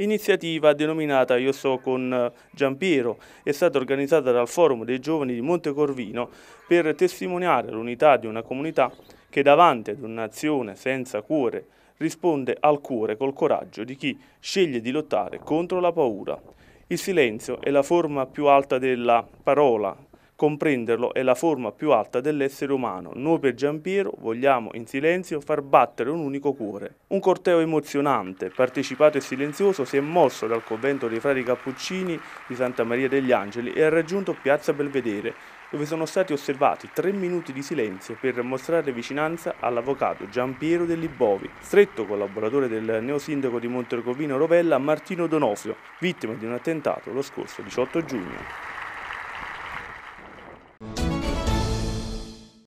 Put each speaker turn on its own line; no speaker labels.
Iniziativa denominata Io so con eh, Giampiero è stata organizzata dal Forum dei Giovani di Montecorvino per testimoniare l'unità di una comunità che davanti ad un'azione senza cuore risponde al cuore col coraggio di chi sceglie di lottare contro la paura. Il silenzio è la forma più alta della parola Comprenderlo è la forma più alta dell'essere umano. Noi per Giampiero vogliamo in silenzio far battere un unico cuore. Un corteo emozionante, partecipato e silenzioso si è mosso dal convento dei frari Cappuccini di Santa Maria degli Angeli e ha raggiunto Piazza Belvedere, dove sono stati osservati tre minuti di silenzio per mostrare vicinanza all'avvocato Giampiero Dell'Ibovi, stretto collaboratore del neosindaco di Montercovino Rovella Martino Donofrio, vittima di un attentato lo scorso 18 giugno.